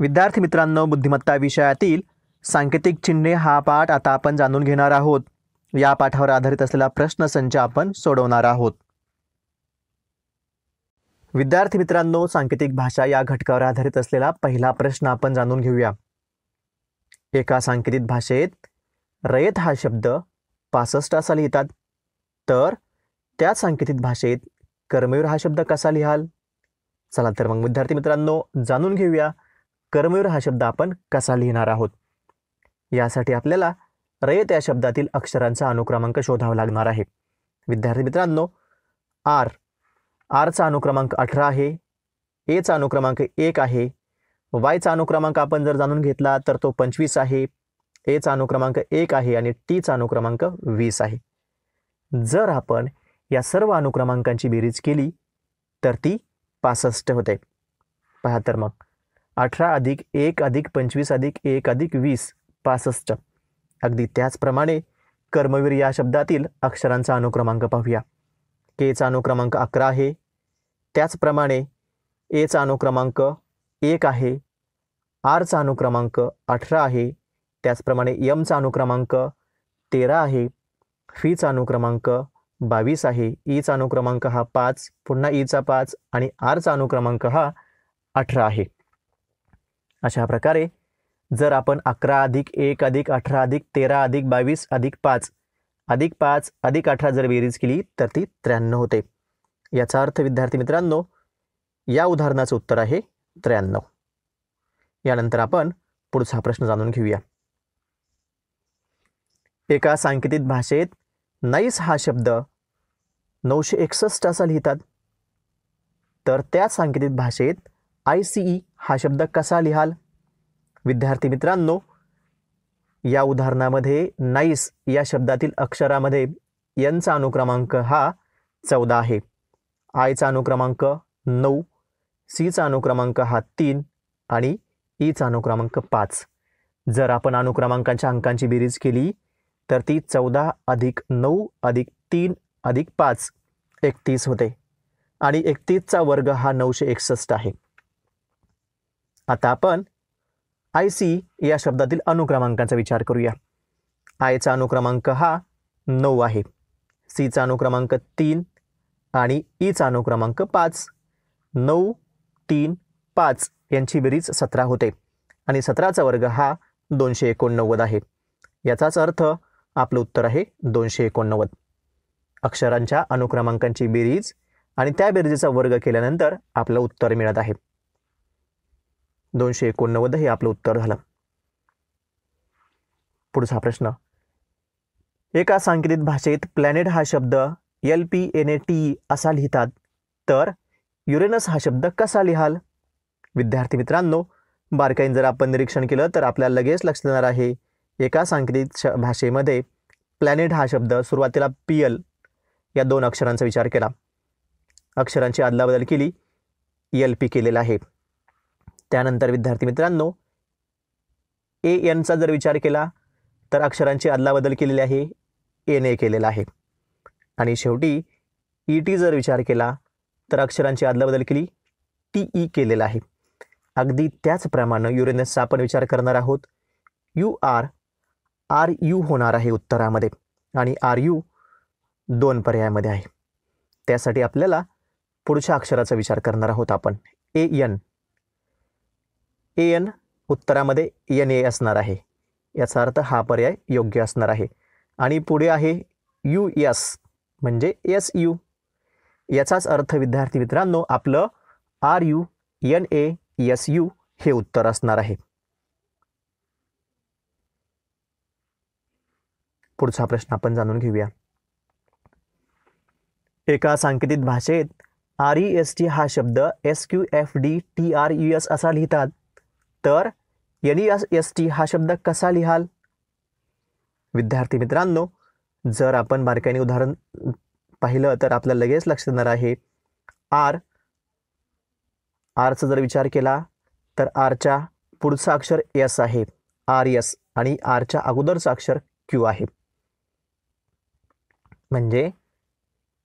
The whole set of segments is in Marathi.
विद्यार्थी मित्रांनो बुद्धिमत्ता विषयातील सांकेतिक चिन्हे हा पाठ आता आपण जाणून घेणार आहोत या पाठावर आधारित असलेला प्रश्न संच आपण सोडवणार आहोत विद्यार्थी मित्रांनो सांकेतिक भाषा या घटकावर आधारित असलेला पहिला प्रश्न आपण जाणून घेऊया एका सांकेतिक भाषेत रयत हा शब्द पासष्ट असा लिहितात तर त्या सांकेतिक भाषेत कर्मयूर हा शब्द कसा लिहाल चला तर मग विद्यार्थी मित्रांनो जाणून घेऊया कर्मवीर हा शब्द आपण कसा लिहिणार आहोत यासाठी आपल्याला रयत या शब्दातील अक्षरांचा अनुक्रमांक शोधावा लागणार आहे विद्यार्थी मित्रांनो आर आरचा अनुक्रमांक अठरा आहे एचा अनुक्रमांक एक आहे वायचा अनुक्रमांक आपण जर जाणून घेतला तर तो पंचवीस आहे एचा अनुक्रमांक एक आहे आणि टीचा अनुक्रमांक वीस आहे जर आपण या सर्व अनुक्रमांकांची बेरीज केली तर ती पासष्ट होते पहा तर मग अठरा अधिक एक अधिक पंचवीस अधिक एक अधिक वीस पासष्ट अगदी त्याचप्रमाणे कर्मवीर या शब्दातील अक्षरांचा अनुक्रमांक पाहूया केचा अनुक्रमांक अकरा आहे त्याचप्रमाणे एचा अनुक्रमांक एक आहे आरचा अनुक्रमांक अठरा आहे त्याचप्रमाणे यमचा अनुक्रमांक तेरा आहे फीचा अनुक्रमांक बावीस आहे ईचा अनुक्रमांक हा पाच पुन्हा ईचा पाच आणि आरचा अनुक्रमांक हा अठरा आहे अशा प्रकारे जर आपण अकरा अधिक एक अधिक अठरा अधिक तेरा अधिक बावीस अधिक पाच अधिक पाच अधिक अठरा जर बेरीज केली तर ती त्र्याण्णव होते याचा अर्थ विद्यार्थी मित्रांनो या उदाहरणाचं उत्तर आहे त्र्याण्णव यानंतर आपण पुढचा प्रश्न जाणून घेऊया एका सांकेतिक भाषेत नाईस हा शब्द नऊशे एकसष्ट असा लिहितात तर त्या सांकेतिक भाषेत आय सी ई हा शब्द कसा लिहाल विद्यार्थी मित्रांनो या उदाहरणामध्ये नाईस या शब्दातील अक्षरामध्ये यांचा अनुक्रमांक हा चौदा आहे आयचा अनुक्रमांक नऊ सीचा अनुक्रमांक हा तीन आणि ईचा e अनुक्रमांक पाच जर आपण अनुक्रमांकांच्या अंकांची बेरीज केली तर ती चौदा अधिक नऊ अधिक तीन अधिक पाच एकतीस होते आणि एकतीसचा वर्ग हा नऊशे एकसष्ट आहे आता आपण आय सी या शब्दातील अनुक्रमांकाचा विचार करूया आयचा अनुक्रमांक हा नऊ आहे सीचा अनुक्रमांक तीन आणि ईचा e अनुक्रमांक पाच नऊ तीन पाच यांची बेरीज सतरा होते आणि सतराचा वर्ग हा दोनशे एकोणनव्वद आहे याचाच अर्थ आपलं उत्तर आहे दोनशे एकोणनव्वद अक्षरांच्या अनुक्रमांकांची बेरीज आणि त्या बेरीजेचा वर्ग केल्यानंतर आपलं उत्तर मिळत आहे दोनशे एकोणनव्वद हे आपलं उत्तर झालं पुढचा प्रश्न एका सांकेतिक भाषेत प्लॅनेट हा शब्द L P N A T असा लिहितात तर युरेनस हा शब्द कसा लिहाल विद्यार्थी मित्रांनो बारकाईन जर आपण निरीक्षण केलं तर आपल्याला लगेच लक्ष देणार आहे एका सांकेतिक श भाषेमध्ये प्लॅनेट हा शब्द सुरुवातीला पी एल या दोन अक्षरांचा विचार केला अक्षरांची अदलाबदल केली एल पी केलेला आहे त्यानंतर विद्यार्थी मित्रांनो ए एनचा जर विचार केला तर अक्षरांची अदलाबदल केलेली आहे एने केलेला आहे आणि शेवटी ई e टी जर विचार केला तर अक्षरांची अदलाबदल केली टी ई e केलेला आहे अगदी त्याचप्रमाणे युरेनसचा आपण विचार करणार आहोत यू आर आर यू होणार आहे उत्तरामध्ये आणि आर यू दोन पर्यायामध्ये आहे त्यासाठी आपल्याला पुढच्या अक्षराचा विचार करणार आहोत आपण ए एन ए एन उत्तरामध्ये एन ए असणार आहे याचा अर्थ हा पर्याय योग्य असणार आहे आणि पुढे आहे यू एस म्हणजे एस यू याचाच अर्थ विद्यार्थी मित्रांनो आपलं R U N A S U हे उत्तर असणार आहे पुढचा प्रश्न आपण जाणून घेऊया एका सांकेतिक भाषेत आर ई एस टी हा शब्द S Q F D T R U S असा लिहितात तर एन एस एस टी हा शब्द कसा लिहाल विद्यार्थी मित्रांनो जर आपण बारकाईने उदाहरण पाहिलं तर आपल्या लगेच लक्ष देणार आहे आर आरचा जर विचार केला तर आरच्या पुढचं अक्षर एस आहे आर एस आणि आरच्या अगोदरचं अक्षर क्यू आहे म्हणजे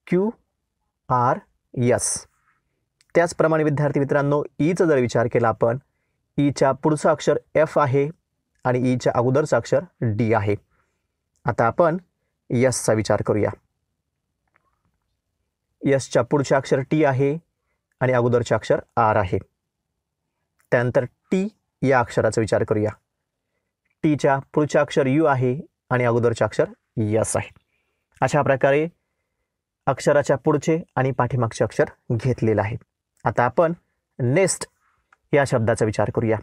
क्यू आर एस त्याचप्रमाणे विद्यार्थी मित्रांनो ईचा e जर विचार केला आपण ईच्या पुढचं अक्षर एफ आहे आणि ईच्या अगोदरचं अक्षर डी आहे आता आपण यसचा विचार करूया यसच्या पुढचे अक्षर टी आहे आणि अगोदरचे अक्षर आर आहे त्यानंतर टी या अक्षराचा विचार करूया टीच्या पुढचे अक्षर यू आहे आणि अगोदरचे अक्षर यस आहे अशा प्रकारे अक्षराच्या पुढचे आणि पाठीमागचे अक्षर घेतलेलं आहे आता आपण नेक्स्ट या शब्दाचा विचार करूया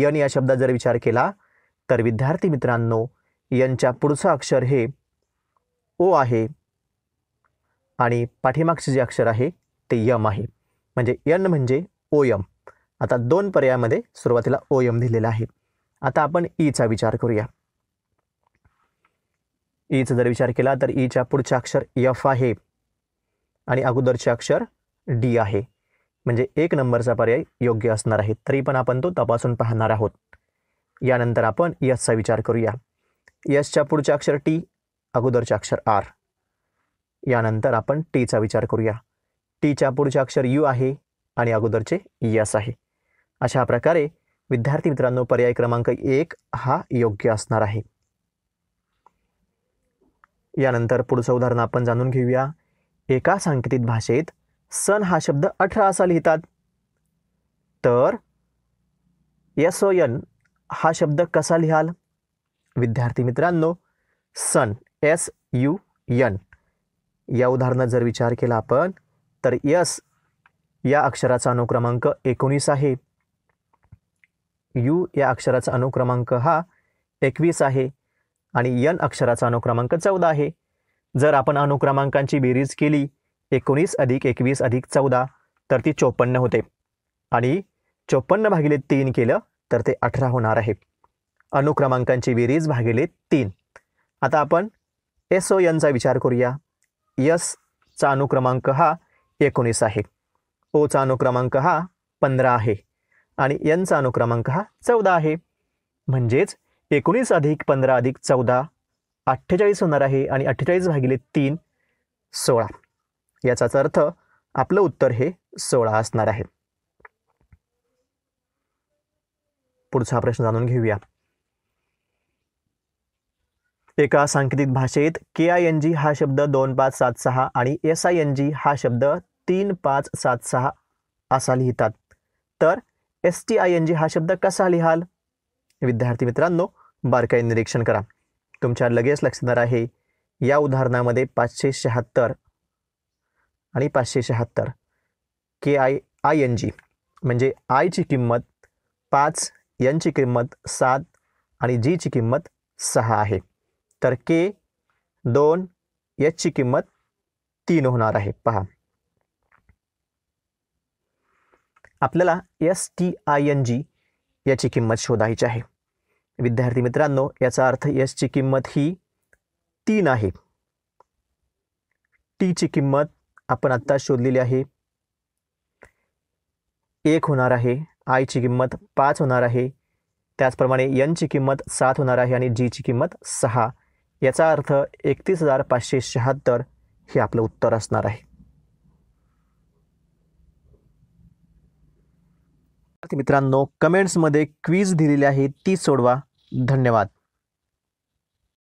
यन या शब्दात जर विचार केला तर विद्यार्थी मित्रांनो यांच्या पुढचं अक्षर हे ओ आहे आणि पाठीमागचे जे अक्षर आहे ते यम आहे म्हणजे यन म्हणजे ओ आता दोन पर्यायामध्ये सुरुवातीला ओ यम दिलेला आहे आता आपण ईचा विचार करूया ईचा जर विचार केला तर ईच्या पुढचे अक्षर यफ आहे आणि अगोदरचे अक्षर डी आहे म्हणजे एक नंबरचा पर्याय योग्य असणार आहे तरी पण आपण तो तपासून पाहणार आहोत यानंतर आपण यसचा विचार करूया यसच्या पुढचे अक्षर टी अगोदरचे अक्षर आर यानंतर आपण टीचा विचार करूया टीच्या पुढचे अक्षर यू आहे आणि अगोदरचे यस आहे अशा प्रकारे विद्यार्थी मित्रांनो पर्याय क्रमांक एक हा योग्य असणार आहे यानंतर पुढचं उदाहरण आपण जाणून घेऊया एका सांकेतिक भाषेत सन हा शब्द अठरा असा लिहितात तर एस ओ एन हा शब्द कसा लिहाल विद्यार्थी मित्रांनो सन एस यू यन या उदाहरणात जर विचार केला आपण तर यस या अक्षराचा अनुक्रमांक एकोणीस आहे यू या अक्षराचा अनुक्रमांक हा एकवीस आहे आणि यन अक्षराचा अनुक्रमांक चौदा आहे जर आपण अनुक्रमांकांची बेरीज केली एकोणीस अधिक एकवीस अधिक चौदा तर ती चोपन्न होते आणि चोपन्न भागिले तीन केलं तर ते अठरा होणार आहे अनुक्रमांकांची बेरीज भागिले तीन आता आपण एस ओ एनचा विचार करूया यसचा अनुक्रमांक हा एकोणीस आहे ओचा अनुक्रमांक हा पंधरा आहे आणि एनचा अनुक्रमांक हा चौदा आहे म्हणजेच एकोणीस अधिक पंधरा अधिक चौदा अठ्ठेचाळीस होणार आहे आणि अठ्ठेचाळीस भागिले तीन सोळा याचाच अर्थ आपलं उत्तर हे सोळा असणार आहे पुढचा प्रश्न जाणून घेऊया एका सांकेतिक भाषेत के आय एन जी हा शब्द दोन पाच सात सहा आणि एस आय एन जी हा शब्द तीन पाच सात सहा असा लिहितात तर S T I N G हा शब्द कसा लिहाल विद्यार्थी मित्रांनो बारकाई निरीक्षण करा तुमच्या लगेच लक्षदार आहे या उदाहरणामध्ये पाचशे शहात्तर आणि पाचशे शहात्तर K I I N G म्हणजे आयची किंमत पाच यांची किंमत सात आणि जीची किंमत सहा आहे तर के दोन ची किंमत तीन होणार आहे पहा आपल्याला S T I N G याची किंमत शोधायची आहे विद्यार्थी मित्रांनो याचा अर्थ एसची किंमत ही तीन आहे टीची किंमत आपण आत्ता शोधलेली आहे एक होणार आहे आयची किंमत पाच होणार आहे त्याचप्रमाणे यनची किंमत सात होणार आहे आणि जीची किंमत सहा याचा अर्थ एकतीस हजार पाचशे शहात्तर हे आपलं उत्तर असणार आहे मित्रांनो कमेंट्समध्ये क्वीज दिलेली आहे ती सोडवा धन्यवाद